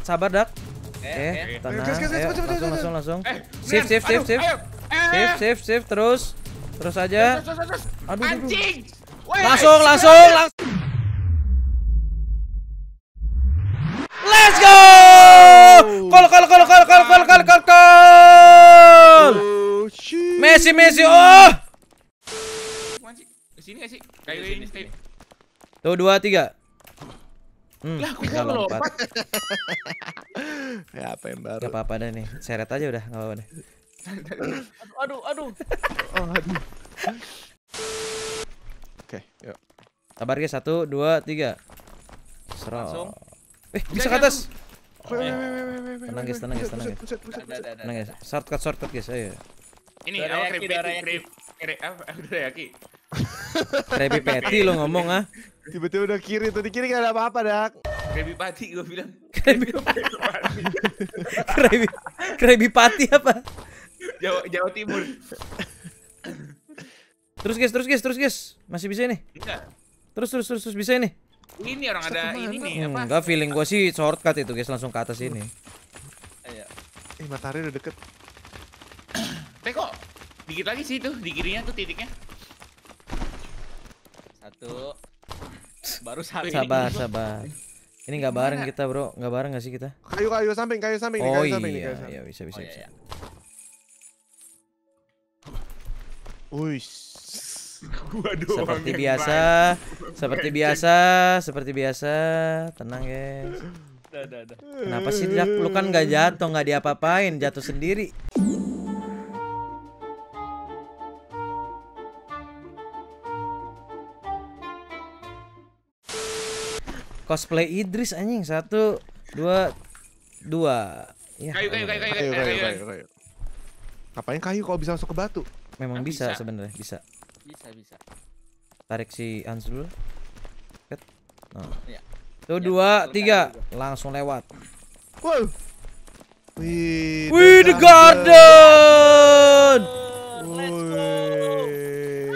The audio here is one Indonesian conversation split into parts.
sabar dak. Eh, tenang. Langsung langsung langsung. shift, shift, shift, shift, shift, save save terus. Terus aja. Aduh. Anjing. Langsung langsung langsung. Let's go! Kol, kol, kol, kol, kol, kol, kol, kol. kol. Oh, Messi Messi oh. Sini sih? Kayu ini. Tuh dua tiga. Hmm, lah aku nggak lompat. lompat. ya apa yang baru? Gak apa-apa deh nih, seret aja udah nggak apa-apa deh. aduh, aduh, aduh. oh, aduh. Oke, okay, yuk. Kabar guys, satu, dua, tiga. Serang. Langsung. Eh, bisa ke atas. Oh, Tenang guys, tenang guys, tenang guys. Tenang guys. Shortcut, shortcut guys, ayo. Ini, aku krip, krip, krip, krip, krip, krip, krip, krip, krip, lo ngomong ah? Tiba-tiba udah kiri tuh, di kiri gak ada apa-apa, Dak. Krabby Patty gue bilang. Krabby Krabby Krabby Patty apa? Jawa, Jawa Timur. terus guys, terus guys, terus guys. Masih bisa ini? Enggak. Terus terus terus terus bisa ini. Ini orang ada kemana? ini nih apa? Enggak feeling gue sih shortcut itu guys langsung ke atas ini. Ayo. Iya. Eh matahari udah deket. Teko. Dikit lagi sih itu di kirinya tuh titiknya. Satu. Baru satu. Sabar, sabar. Ini nggak bareng kita, Bro. Nggak bareng nggak sih kita? Kayu kayu samping, kayu samping oh, kayu iya, samping Iya, bisa bisa oh, iya, bisa. Iya. Uish. Waduh, seperti biasa, seperti biasa, seperti biasa. Tenang, guys. Kenapa sih, Tidak Lu kan nggak jatuh, nggak diapa-apain, jatuh sendiri. Cosplay Idris anjing. Satu, dua, dua. Ya. Kayu, kayu, kayu, kayu, kayu, kayu, kayu, kayu. Ngapain kayu kalau bisa masuk ke batu? Memang nah, bisa, bisa. sebenarnya, bisa. Bisa, bisa. Tarik si Hans dulu. Ket. Nah. Ya. Tuh ya, dua, tiga, langsung lewat. Wow. Wih, Wih the garden. garden.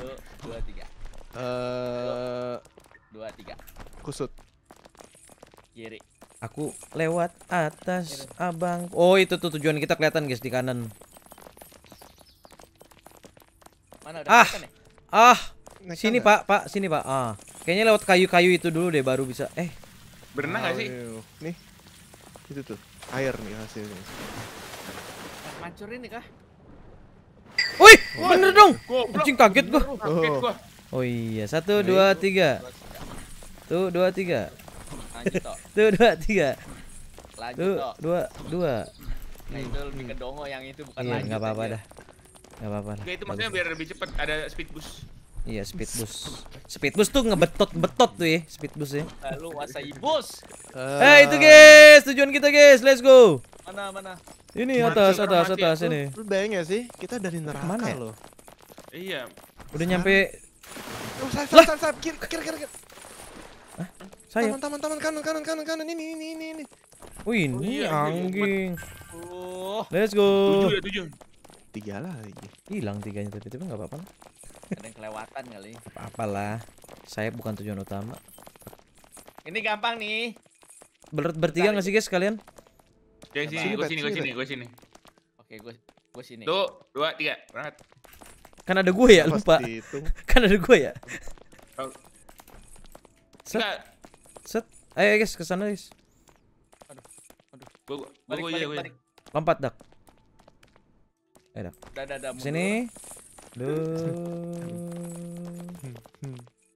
Satu, dua, tiga. Eh, dua, tiga. Kusut. Kiri. Aku lewat atas Kiri. abang. Oh itu tuh tujuan kita kelihatan guys di kanan. Mana udah ah, ya? ah, sini gak? pak, pak, sini pak. Ah, kayaknya lewat kayu-kayu itu dulu deh baru bisa. Eh, berenang nggak sih? Nih, itu tuh air nih hasilnya. Mancur nih kah? Wih, bener dong. kucing kaget oh. gua. Oh. iya, satu dua tiga. Tuh dua tiga. Tuh dua tiga. Tuh dua dua. Nah itu lebih ke dongo yang itu bukan iya, lanjut. apa-apa dah. nggak apa-apa. Itu maksudnya biar lebih cepat ada speed boost. Iya speed bus. Speed bus tuh ngebetot-betot tuh ya speed bus ya. Lalu wasai bus. Uh... Eh itu guys tujuan kita guys let's go. Mana mana. Ini atas mati, atas atas ini. Lu bayang gak sih kita dari neraka Mana ya? loh. Iya. Udah nyampe. Oh, sayap, sayap, sayap, kiri kiri kiri. Hah? Sayap. Taman taman taman kanan kanan kanan kanan ini ini ini ini. Oh ini oh, iya, iya anjing. Iya. Oh. Let's go. Tujuh ya tujuh. Tiga lagi. Hilang tiganya tadi tiba nggak apa-apa ada yang kelewatan kali. Apalah. Saya bukan tujuan utama. Ini gampang nih. Ber bertiga nggak sih guys kalian? Oke, sini, gue sini, gue sini, gue sini. Oke, gue gue sini. Tuh, dua, tiga, berangkat. Kan ada gue ya, lupa. kan ada gue ya. Oh. Set. Set. Ayo guys, ke sana guys. Aduh. Aduh. Gua gua balik, gua balik, Lompat, Dak. Eh, Dak. Dah, dah, dah. Sini. Mundur. Duh.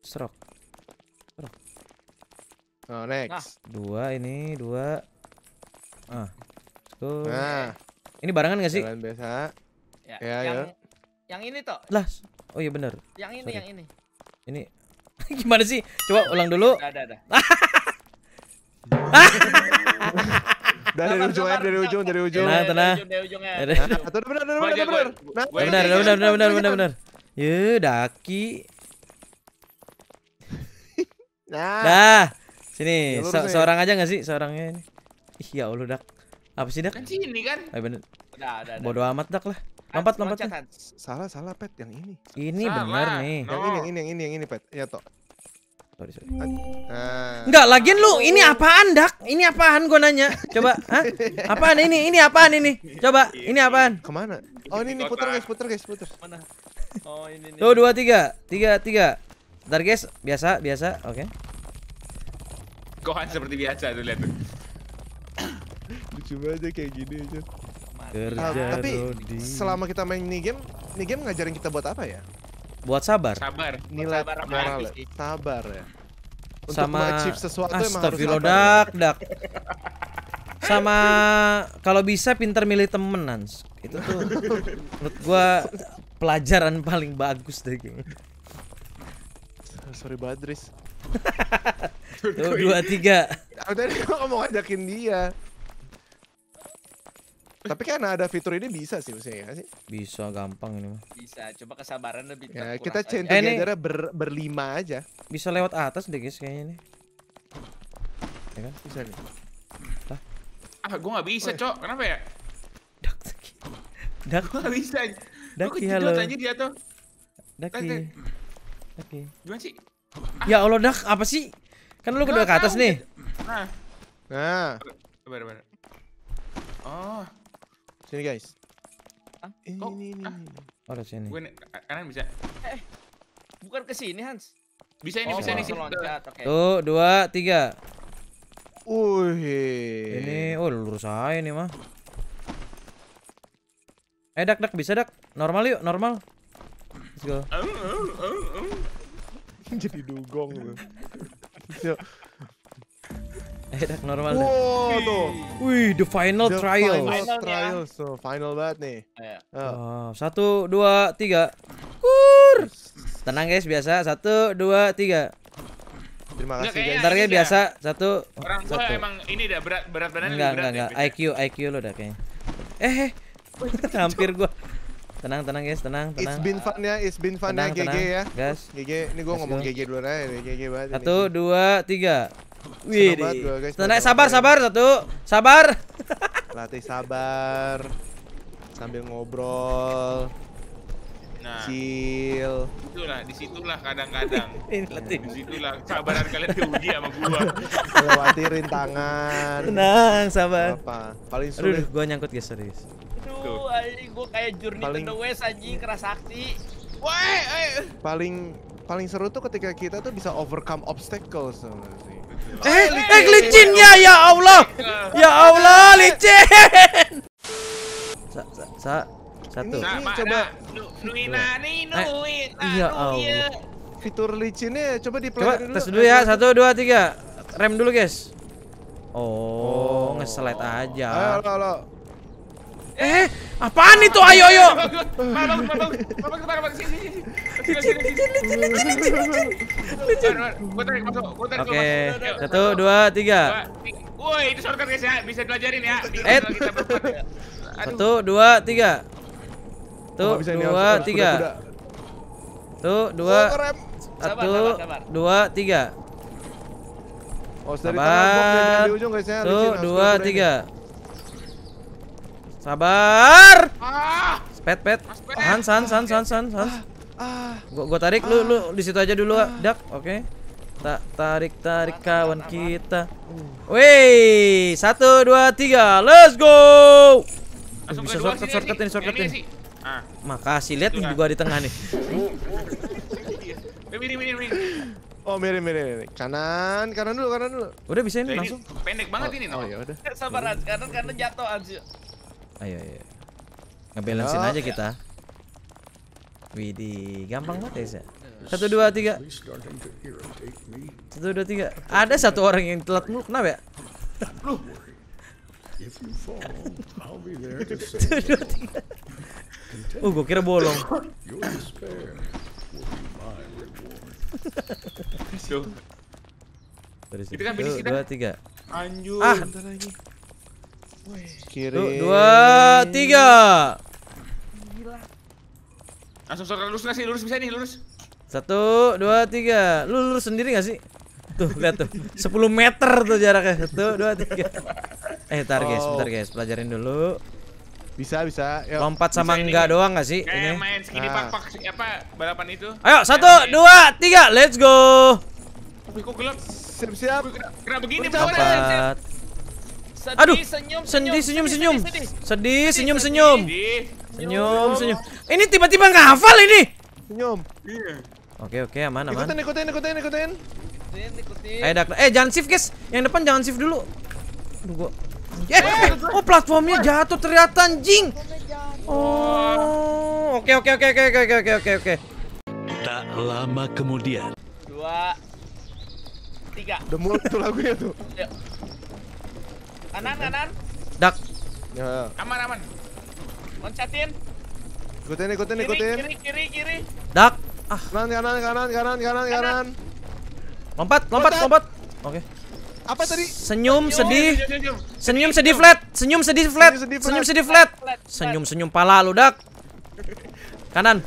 Stroke. Stroke. Oh, next. Nah. Dua ini, dua. Ah. Tuh. Nah. Ini barengan gak sih? Jalan biasa. Ya, ya yang, yang ini toh. Lah. Oh iya benar. Yang ini, Sorry. yang ini. Ini gimana sih? Coba ulang dulu. Ada, ada. dari ujung dari ujung dari ujung. Tenang, tenang. Dari ujung Benar, benar, benar, benar. Benar, benar, benar, benar, benar, benar. dari daki. Nah. Dah. Sini, seorang aja nggak sih seorangnya ini? Ih, ya Allah, Dak. Apa sih, Dak? Kan sini kan. dari bener. dari Bodo amat, Dak lah. Lompat, lompat. Salah, salah, Pet, yang ini. Ini benar nih. Yang ini, yang ini, yang ini, Pet. Ya, toh. Sorry, sorry. Uh, Enggak, lagian lu ini apaan, Dak? Ini apaan gua nanya? Coba, hah? Apaan ini? Ini apaan ini? Coba, ini apaan? Kemana? Oh, ini nih putar guys, puter guys, puter Mana? Oh, ini nih. Tuh, dua, tiga. Tiga, tiga. ntar guys, biasa, biasa. Oke. Okay. Gohan seperti biasa tuh lihat tuh. coba aja ya, kayak gini aja. Ah, Kerja uh, tapi Rodi. selama kita main ini game, ini game ngajarin kita buat apa ya? buat sabar sabar nilai sabar ya. sabar, ya untuk sama sesuatu astagfirullah ya. dak sama kalau bisa pinter milih temenan itu tuh menurut gua pelajaran paling bagus deh geng sorry Badris tuh dua tiga tadi gua mau ngajakin dia tapi kan ada fitur ini bisa sih maksudnya ya sih? Bisa gampang ini mah. Bisa, coba kesabaran lebih Ya, kita chain aja. together eh, ber, berlima aja. Bisa lewat atas deh guys kayaknya nih. Ya kan? Bisa nih. Lah. Ah, gua nggak bisa, oh, ya. Cok. Kenapa ya? Dak. Dak. Gua bisa. Dak, halo. Gua iya aja dia tuh. Dak. Iya. Dak. Iya. Gimana sih? Ya Allah, Dak, apa sih? Kan lu udah ke atas nih. Nah. Nah. Coba, coba. Oh. Sini guys. Ah, Ini, Kok? ini, ini. Ah. Oh, sini. Gue kanan bisa. Eh, bukan ke sini Hans. Bisa ini, oh, bisa ini. Loncat. Okay. Tuh, dua, tiga. Wih. Ini, oh lurus aja ini mah. Eh, dak, dak, bisa dak. Normal yuk, normal. Let's go. Jadi dugong lu. Edak eh, normal wow, Wih, the final the trial. Final trial, so final banget nih. Ya. Ah. Oh. oh, satu, dua, tiga. Kur. Tenang guys, biasa. Satu, dua, tiga. Terima kasih guys. Ntar ya biasa. Satu. Orang gua satu. emang ini dah berat berat badan enggak, Enggak, ya, enggak, IQ IQ lo dah kayaknya. Eh, eh. hampir gua. Tenang, tenang guys, tenang, tenang. It's been fun ya, it's been fun ya, tenang, ya, GG ya. Gas. GG, ini gua ngomong go. GG dulu aja, GG banget. Satu, dua, tiga. Wih, tenang eh, sabar sabar satu, sabar. Latih sabar, sambil ngobrol. Nah, chill. Itulah, disitulah kadang-kadang. latih disitulah sabaran kalian diuji sama gua. Lewati rintangan. Tenang, sabar. Apa? Paling sulit. Aduh, gua nyangkut guys serius. Aduh, anjing gua kayak journey paling... to the west aja, kerasa sakti. Woi, eh, eh. paling paling seru tuh ketika kita tuh bisa overcome obstacles sih. Eh, eh licinnya ya Allah. Ya Allah, licin. Sa sa satu. Ini, nih coba eh, Iya Allah. Ya. Fitur licinnya coba dipelajari dulu. Tes dulu ya. Satu, dua, tiga. Rem dulu, guys. Oh, oh. ngeslide aja. Halo, halo. Eh, apaan itu? Ayo, ayo. Oke, satu, dua, tiga. Woi, itu shortcut guys ya, bisa belajarin ya. Eh, satu, dua, tiga. Satu, dua, tiga. Satu, oh, dua, satu, dua, tiga. Oh, sabar. Ya. Satu, dua, tiga. Sabar. Ah. Pet pet. Hans Hans Hans Hans Hans Hans. Ah. Ah. Gue, gua tarik lu lu di situ aja dulu, Dak. Oke. Tak tarik tarik kawan kita. Wih, uh. satu dua tiga, let's go. bisa shortcut shortcut ini shortcut ini. Makasih lihat nih juga di tengah nih. Miring miring miring. Oh miring miring miring. Kanan kanan dulu kanan dulu. Udah bisa ini langsung. Pendek banget oh, ini. Oh ya udah. Sabar kanan kanan jatuh anjir. Ayo, ayo. Ngebalancein aja kita. Widih, gampang banget ya, Satu, dua, tiga. Satu, dua, tiga. Ada satu orang yang telat mulu, kenapa ya? Satu, dua, tiga. Oh, gue kira bolong. Terus, Kita kan finish kita. Dua, tiga. Anjur, ah. lagi. Kiri. Dua, tiga. Gila. Langsung ah, sorot lurus nggak sih? Lurus bisa nih, lurus. Satu, dua, tiga. Lu lurus sendiri nggak sih? Tuh, lihat tuh. 10 meter tuh jaraknya. Satu, dua, tiga. Eh, tar guys, oh. bentar guys. Pelajarin dulu. Bisa, bisa. Yuk. Lompat sama bisa enggak ini. doang gak sih? Kayak ini? main skinny nah. pak pak apa balapan itu. Ayo, satu, ya, dua, tiga, let's go. Kok gelap? Siap, siap. Kenapa begini? Empat, Sedih, Aduh, senyum, senyum, senyum, senyum, sedih, sedih, senyum, senyum, senyum, senyum. Ini tiba-tiba hafal ini. Senyum. Iya. Oke, oke, aman, aman. Ikutin, ikutin, ikutin, ikutin. Ayo, Eh, jangan shift, guys. Yang depan jangan shift dulu. Aduh, gua. Eh, eh, oh platformnya jatuh ternyata anjing. Oh. Oke, oke, oke, oke, oke, oke, oke, oke. Tak lama kemudian. Dua, tiga. Udah mulai tuh lagunya tuh. Ya. Kanan, kanan. Dak. Ya, Aman, aman. Loncatin. Ikutin, ikutin, ikutin. Kiri, kiri, kiri. Dak. Ah. Kanan, kanan, kanan, kanan, kanan, kanan. Lompat, lompat, lompat. Oke. Apa tadi? Senyum, sedih. Senyum, sedih flat. Senyum sedih flat. Senyum sedih flat. Senyum senyum pala lu, Dak. Kanan.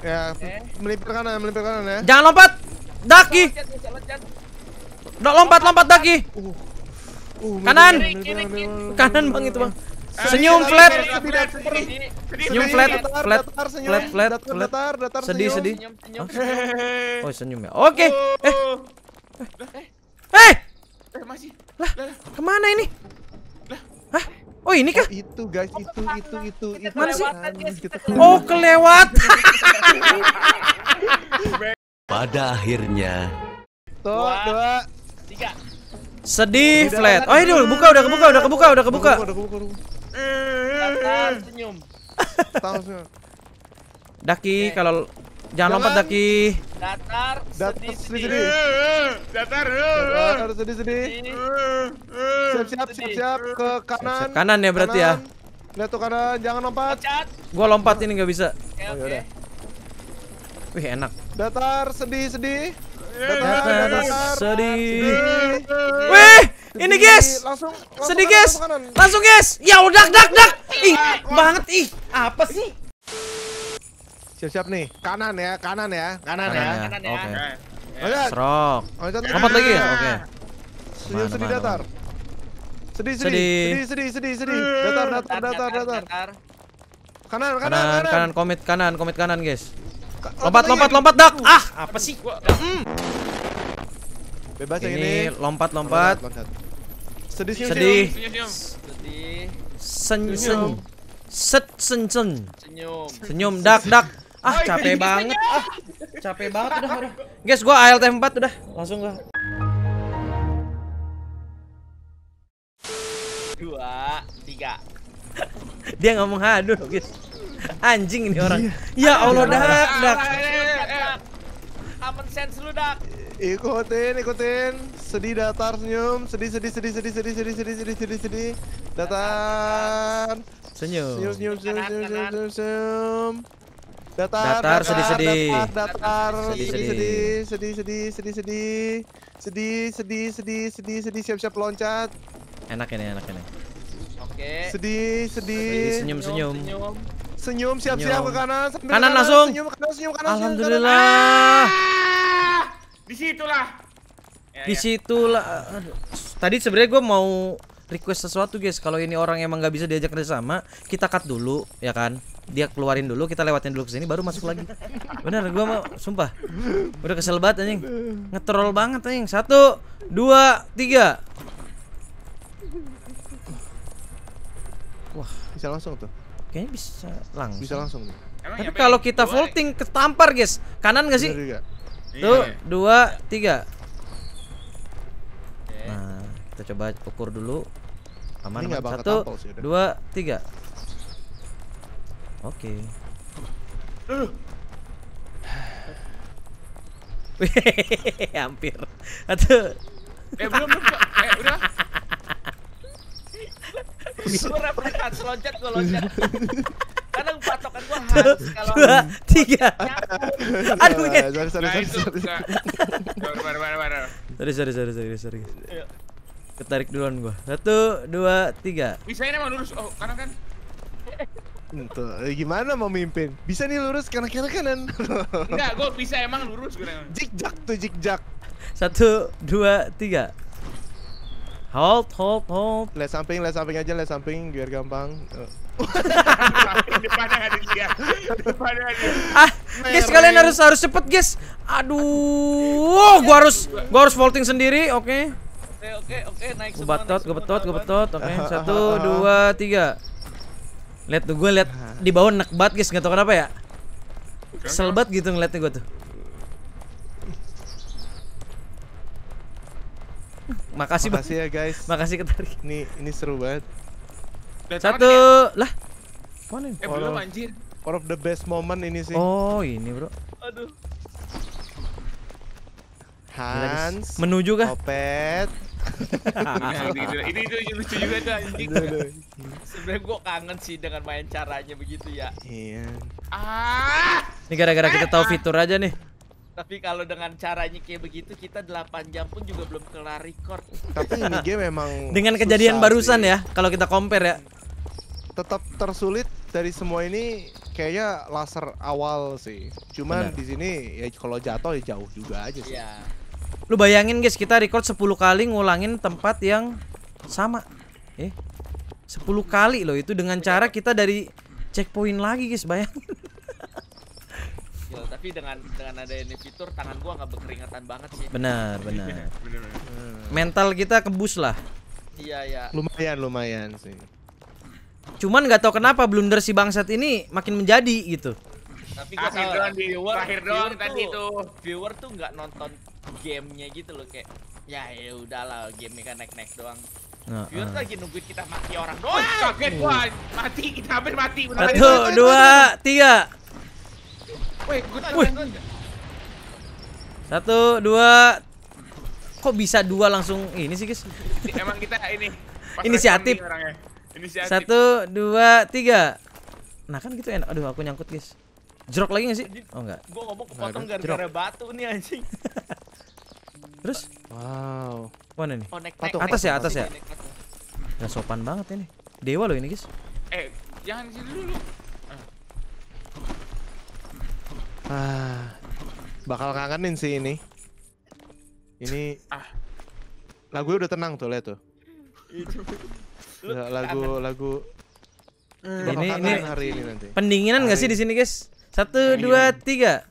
Ya, melipir kanan, melipir kanan ya. Jangan lompat. Daki. Dok lompat, lompat, lompat Daki. Uh. Uh, Kanan. Kanan Bang itu Bang. Senyum flat. Senyum flat, flat, flat, flat, flat. Sedih, sedih. Oh, oh, senyum ya. Oke. Oh. Eh. Eh. eh. Eh. masih. Lah, kemana ini? Hah? Oh ini kah? Oh, itu guys, itu itu itu itu. Mana sih? Kan, oh kelewat. Pada akhirnya. Tuh, dua, tiga. Sedih flat. Oh, ini buka, udah kebuka, udah kebuka, udah kebuka. senyum. Daki kalau jangan lompat Daki. Datar sedih-sedih. Datar harus sedih-sedih. Siap-siap siap-siap ke kanan. Kanan ya berarti ya. Lihat tuh kanan, jangan lompat. Gua lompat ini nggak bisa. Oh, ya Wih enak. Datar sedih-sedih. Datar, datar, datar sedih. sedih. Wih, ini guys. Langsung, langsung sedih guys. Langsung, langsung guys. Ya udah dak dak. Ih, banget ih. Apa sih? Siap-siap nih. Kanan ya, kanan ya. Kanan, ya. kanan ya. ya. Oke. Okay. Oh, ya. Serok. Lompat lagi ya? Oke. Okay. Sedih, sedih datar. Sedih, sedih, sedih, sedih, sedih, sedih. Datar, datar, datar, datar. Kanan, kanan, kanan. Kanan, komit kanan, komit kanan, guys. Lompat, lompat, lompat, dak. Ah, apa sih? Hmm. Bebas ini, ini. Lompat, lompat. Sedih, sedih. Sedih. Senyum. Set, sen, sen. Senyum. Senyum, dak, dak. Ah, capek banget. Ah, capek banget udah, udah. Guys, gua ALT 4 udah. Langsung gua. Dua, tiga. Dia ngomong haduh, guys. Anjing ini orang. Ya Allah dak dak. sense lu dak. Ikutin, ikutin. Sedih datar senyum, sedih sedih sedih sedih sedih sedih sedih sedih sedih sedih. Datar. Senyum. Senyum senyum senyum senyum senyum. senyum. Datar, datar sedih-sedih. Datar sedih-sedih. Sedih-sedih, sedih-sedih. Sedih, sedih, sedih, sedih, sedih siap-siap loncat. Enak ini, enak ini. Oke. Sedih, sedih. Senyum-senyum. Senyum siap-siap ke kanan. Kanan, kanan langsung. Senyum kanan, senyum kanan. Alhamdulillah. Ah! di situlah Ya, ya. situlah Tadi sebenarnya gue mau request sesuatu guys. Kalau ini orang emang nggak bisa diajak sama, kita cut dulu, ya kan? Dia keluarin dulu, kita lewatin dulu ke sini, baru masuk lagi. Bener, gue mau sumpah. Udah kesel banget anjing. Ngetrol banget anjing. Satu, dua, tiga. Wah, bisa langsung tuh. Kayaknya bisa langsung. Bisa langsung. Emang Tapi kalau kita ya? vaulting ketampar, guys. Kanan gak sih? Iya, Tuh, iya. dua, tiga. Okay. Nah, kita coba ukur dulu. Aman, aman. Satu, sih, dua, tiga. Oke. Okay. Hampir. atuh. Eh, belum, belum. Eh, udah gue refleks Hans loncat gue loncat kadang patokan gue Hans kalau dua tiga aduh ya sorry sorry sorry sorry sorry sorry sorry sorry iya. ketarik duluan gue satu dua tiga bisa ini emang lurus oh kanan kan Tuh, eh, gimana mau mimpin? Bisa nih lurus kanan kanan kanan. Enggak, gue bisa emang lurus gue. Jikjak tuh jikjak. Satu, dua, tiga. Hold, hold, hold. Lihat samping, lihat samping aja, lihat samping biar gampang. Eh. dia. Ah, guys kalian harus harus cepet guys. Aduh, gua harus gua harus vaulting sendiri, oke. Okay. Oke, oke, oke, naik Gue betot, gue betot, gue betot. Oke, okay. satu, dua, tiga. Lihat tuh gue lihat nah. di bawah nek banget guys, nggak tahu kenapa ya. Selbat gitu ngeliatnya gue tuh. Makasih, Makasih ya guys. Makasih ketarik. Ini ini seru banget. Satu ya? lah. Mana? Eh, one of, anjir. One of the best moment ini sih. Oh, ini, Bro. Aduh. Hans menuju kah? Opet. ini itu lucu juga tuh anjing. Sebenarnya gua kangen sih dengan main caranya begitu ya. Iya. Ah! Ini gara-gara kita tahu fitur aja nih. Tapi kalau dengan caranya kayak begitu kita 8 jam pun juga belum kelar record. Tapi ini game memang dengan kejadian barusan sih. ya kalau kita compare ya. Tetap tersulit dari semua ini kayaknya laser awal sih. Cuman di sini ya kalau jatuh ya jauh juga aja sih. Ya. Lu bayangin guys kita record 10 kali ngulangin tempat yang sama. Eh 10 kali loh itu dengan iya. cara kita dari checkpoint lagi guys bayangin tapi dengan dengan ada ini fitur tangan gua nggak berkeringatan banget sih benar benar iya, hmm. mental kita kebus lah iya iya lumayan lumayan sih cuman nggak tahu kenapa blunder si bangsat ini makin menjadi gitu tapi gua akhir tahu doang, viewer akhir doang tadi tuh viewer tuh nggak nonton gamenya gitu loh kayak ya ya udahlah game kan naik naik doang Nah, Viewer uh. lagi nungguin kita mati orang doang. Kaget gua, mati kita hampir mati. Satu, dua, tiga. Wih. Satu, dua. Kok bisa dua langsung ini sih, guys? Emang kita ini inisiatif. inisiatif. Satu, dua, tiga. Nah kan gitu enak. Aduh, aku nyangkut, guys. Jerok lagi gak sih? Oh enggak. Gue ngomong kepotong gara-gara batu nih anjing. Terus? Wow. Mana nih? Oh, atas ya, atas ya. Gak sopan banget ini. Dewa loh ini, guys. Eh, jangan sini dulu. Ah, bakal kangenin sih ini. Ini ah. lagu udah tenang tuh, lihat tuh. lagu lagu eh. bakal ini, ini hari ini nanti. Pendinginan nggak sih di sini, guys? Satu, dua, tiga.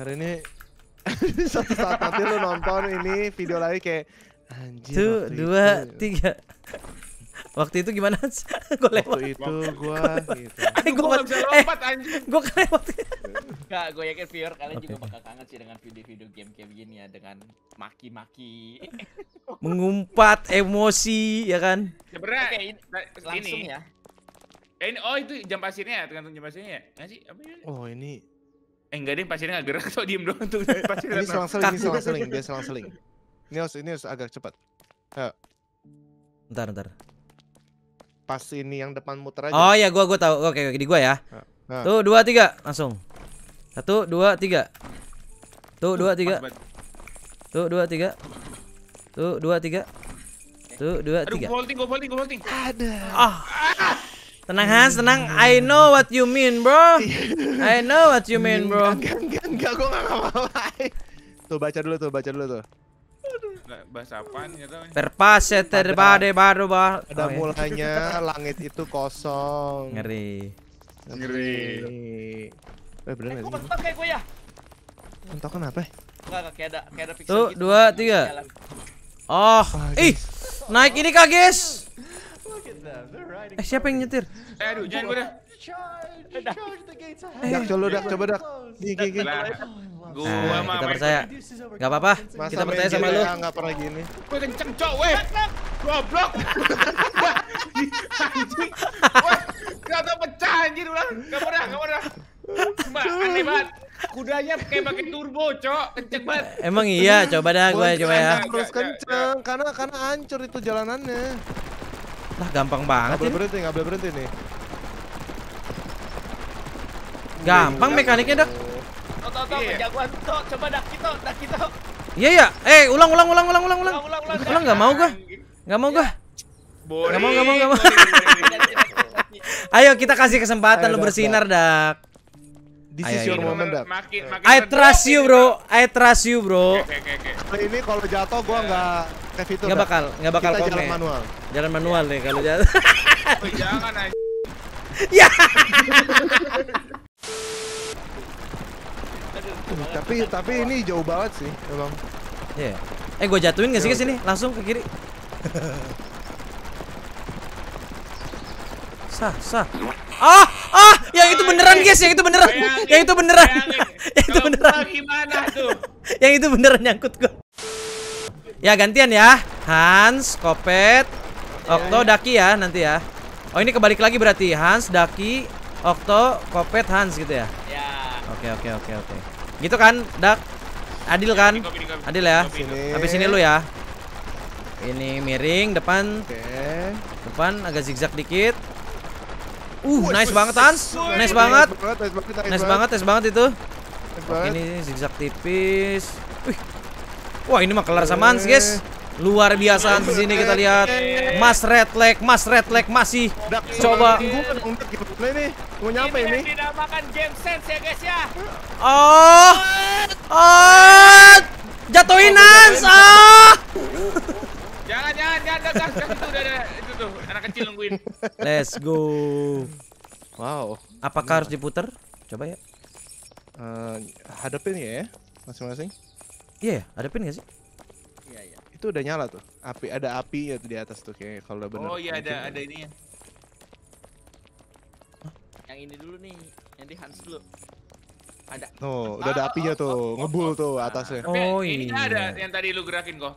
Hari ini satu saat nanti lu nonton ini video lagi kayak anjir. Tuh, dua, itu. tiga. Waktu itu gimana? gue lewat. Waktu itu gue gitu. gue gak bisa lompat anjing. Gue kelewat. gak gue yakin viewer kalian okay. juga bakal kangen sih dengan video-video game kayak begini ya dengan maki-maki. Mengumpat emosi ya kan? sebenernya okay, nah, langsung ini. ya. Eh, ini, oh itu jam pasirnya ya, tergantung jam pasirnya ya? Nggak sih? Apa ya? Oh ini Eh enggak deh pasirnya nggak gerak, so diem doang tuh pasirnya. ini selang-seling, ini selang-seling, dia selang-seling. Ini harus, ini harus agak cepat. Ayo. bentar bentar pas ini yang depan muter aja. Oh iya, gua gua tahu. Oke, oke di gua ya. Nah, tuh, nah. dua, tiga, langsung. Satu, dua, tiga. Tuh, dua, tiga. Tuh, dua, tiga. Tuh, dua, tiga. Tuh, dua, tiga. Aduh, Ada. Ah. Tenang Hans, tenang. I know what you mean, bro. I know what you mean, bro. Enggak, enggak, enggak, gua enggak mau. Tuh baca dulu tuh, baca dulu tuh bahasa apa nih tahu. Terpaset ya, terbade baru bah. Ada oh, mulanya ya. langit itu kosong. Ngeri. Ngeri. Eh bener eh, nggak? Kok pakai gue ya? Entah kenapa? Enggak, kayak ada kayak ada pixel. Tuh, gitu. 3. Oh, ah, ih, naik ini kak guys. Eh siapa yang nyetir? Eh aduh, jangan gue dah. Eh, coba dak, coba dak. Gigi, gigi. Gua nah, kita percaya. Gak apa-apa. Kita percaya sama lu. Enggak pernah gini. Gue kenceng, cok, weh. Goblok. Anjing. Wah, pecah anjir ulang. Enggak pernah, enggak pernah. Cuma aneh banget. Kudanya kayak pakai turbo, cok. Kenceng banget. Emang iya, coba dah gue ya, coba ya. Terus kenceng karena karena hancur itu jalanannya. Lah gampang banget. Gak berhenti, gak berhenti nih. Gampang mekaniknya, Dok. Tok, iya. jagoan tok. Coba kita, Iya ya. Eh, ulang ulang ulang ulang ulang ulang. Ulang ulang. Ulang enggak mau gua. Enggak mau gua. Iya. Boring. Enggak mau, enggak mau, enggak mau. Ayo kita kasih kesempatan lu bersinar, Dak. This is your moment, Dak. I trust you, bro. I trust you, bro. Kali ini kalau jatuh gua enggak iya. kayak itu. Enggak bakal, enggak bakal komen. Jalan manual. Jalan manual nih kalau jatuh. Jangan Ya. tapi tapi ini jauh banget sih, emang. Iya. Yeah. Eh gue jatuhin gak sih ke sini? Langsung ke kiri. sah, sah. Ah, ah, yang itu beneran guys, yang itu beneran. yang itu beneran. yang itu beneran. Gimana tuh? yang itu beneran nyangkut gue. Ya gantian ya. Hans, Kopet, ya, Okto, ya. Daki ya nanti ya. Oh ini kebalik lagi berarti Hans, Daki, Okto, Kopet, Hans gitu ya? Ya. Oke oke oke oke. Gitu kan, Dak? Adil kan? Adil ya. tapi Sini. Habis lu ya. Ini miring depan. Depan agak zigzag dikit. Uh, nice banget Hans. Nice banget. Nice banget, nice banget itu. Ini zigzag tipis. Wih. Wah, ini mah kelar sama Hans, guys. Eh. Luar biasa di sini kita lihat Mas Redleg, Mas Redleg masih coba ini mau nyampe ini. Dinamakan game sense ya guys ya. Oh. Oh. Jatuhin Nans. Oh. Jangan jangan jangan jangan itu udah itu tuh anak kecil nungguin. Let's go. Wow. Apakah harus diputar? Coba ya. Eh, hadapin ya, ya masing-masing. Iya, iya hadapin gak sih? Itu udah nyala tuh. Api ada api ya di atas tuh kayak kalau udah bener. Oh iya ada ada ini Yang ini dulu nih, yang di Hans dulu. Ada. Tuh, udah ada ah, apinya ah, tuh, ah, ngebul tuh atasnya. Oh ini iya. ada yang tadi lu gerakin kok.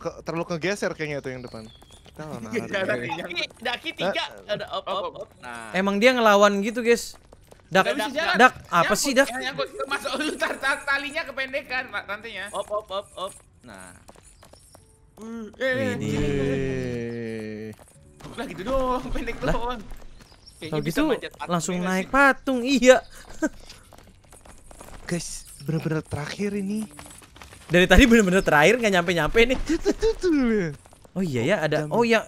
Ke, terlalu kegeser kayaknya tuh yang depan. Daki, daki eh, tiga ada op op op. Nah. Emang dia ngelawan gitu, guys. Dak, dak, apa sih dak? Yang masuk lu talinya kependekan, nantinya. Op op op op. Nah. Eh, ini. Lah gitu doang, pendek lah. doang. Kalau gitu langsung naik patung, iya. Guys, bener-bener terakhir ini. Dari tadi bener-bener terakhir nggak nyampe-nyampe nih. Oh iya ya ada. Oh ya.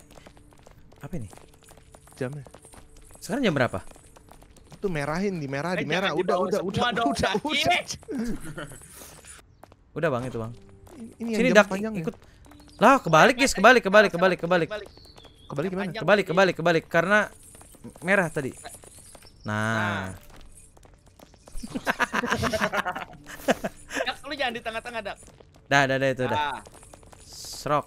Apa ini? Jamnya. Sekarang jam berapa? Itu merahin di merah, di eh, merah. Udah, udah, udah, udah, udah. Udah udah bang itu bang. Ini, ini Sini udah ya? ikut. Ya? Lah, kebalik guys, kebalik, kebalik, kebalik, kebalik. Kebalik gimana? Kebalik, kebalik, kebalik karena merah tadi. Nah. nah. Dak, lu jangan di tengah-tengah, Dak. Dah, dah, dah itu dah. Srok.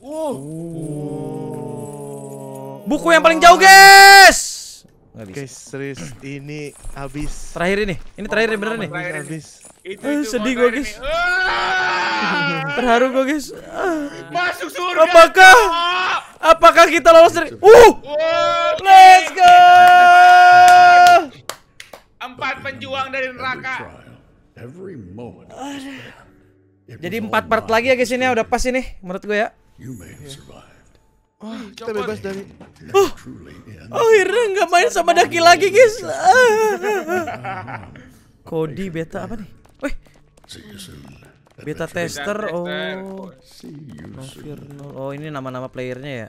Uh. Oh. Buku yang paling jauh, guys. Guys, serius ini habis. Terakhir ini. Ini terakhir bener nih. Habis itu, eh, itu sedih gue guys ah! terharu gue guys ah. masuk surga apakah ah! apakah kita lolos dari uh let's go empat penjuang dari neraka jadi empat part lagi ya guys ini ya. udah pas ini menurut gue ya Oh, kita bebas dari uh! Oh, akhirnya nggak main sama Daki lagi guys Kodi beta apa nih? Wih. Beta tester. Oh. Oh, ini nama-nama playernya ya.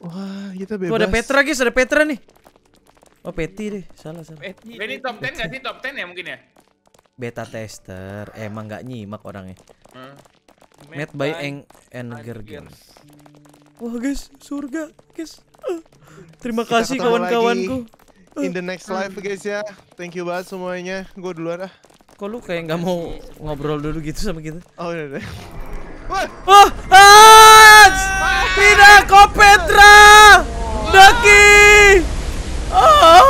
Wah, kita bebas. ada Petra guys, ada Petra nih. Oh, Peti deh. Salah, salah. Ini top 10 enggak sih? Top 10 ya mungkin ya? Beta tester. Emang nggak nyimak orangnya. Hmm. Made by Eng Enger Games. Wah, guys, surga, guys. Ah. Terima kasih kawan-kawanku. In the next ah. live guys ya. Thank you banget semuanya. Gue duluan ah kok lu kayak nggak mau ngobrol dulu gitu sama kita? Oh iya deh. Iya. Oh, ah! Tidak kok Petra! Daki! Ah.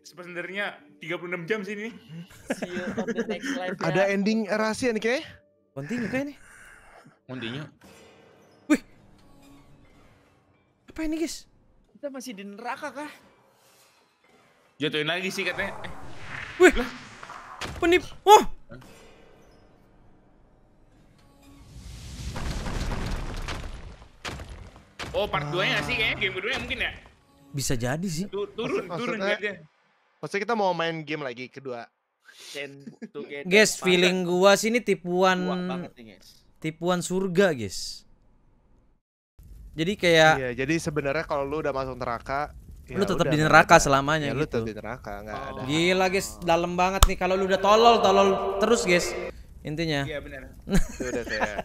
Sebenarnya 36 jam sih ini. Ya. Ada ending rahasia nih kayaknya. Kontinu kayak ini. Kontinu. Wih. Apa ini, guys? Kita masih di neraka kah? Jatuhin lagi sih katanya. Eh. Wih. Penip. oh, Oh, part ah. 2-nya sih kayaknya game kedua mungkin ya? Bisa jadi sih. Tur turun, Maksud, turun maksudnya, Maksudnya kita mau main game lagi kedua. guys, feeling gua sih ini tipuan nih, guys. tipuan surga, guys. Jadi kayak Iya, jadi sebenarnya kalau lu udah masuk neraka, Ya lu tetap ya, gitu. di neraka selamanya ya, gitu. lu tetap di neraka enggak oh. ada gila guys dalam banget nih kalau lu udah tolol tolol terus guys intinya iya benar Ya, saya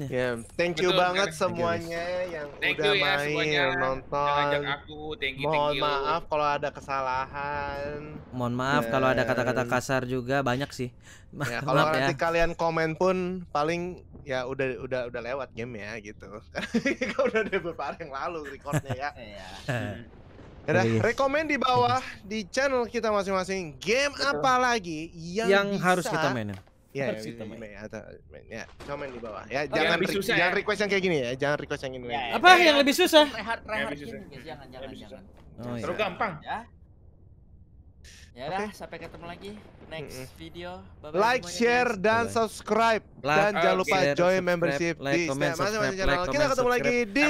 Yeah. Thank you Betul, banget semuanya yang thank udah you, ya, main, semuanya. nonton. Yang aku. Thank you, Mohon thank you. maaf kalau ada kesalahan. Mohon maaf yeah. kalau ada kata-kata kasar juga banyak sih. ya, kalau nanti ya. kalian komen pun paling ya udah udah udah lewat game ya gitu. Kau udah ada beberapa hari yang lalu recordnya ya. Iya. Ada rekomend di bawah di channel kita masing-masing game apa lagi yang, yang bisa... harus kita mainin. Ya, harus ya, kita main. Ya, main. ya, komen di bawah. Ya, oh, jangan re susah, jangan ya? request yang kayak gini ya, jangan request yang ini. Ya, ya, apa yang, yang lebih susah? Rehat, rehat, jangan, jangan, jangan. Oh, Terus iya. gampang. Ya. Ya udah, okay. sampai ketemu lagi next mm -hmm. video. Bye -bye like, share guys. dan subscribe like, dan jangan lupa share, join membership like, di comment, subscribe, channel. Like, Kita ketemu lagi di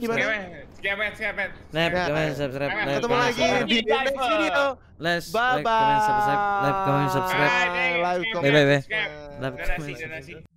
gimana? Skepet, skepet. Snap, comment, subscribe. Ketemu lagi di next video. Let's bye bye. Like, comment, subscribe. Like, comment, subscribe. Bye bye. Like, comment, subscribe.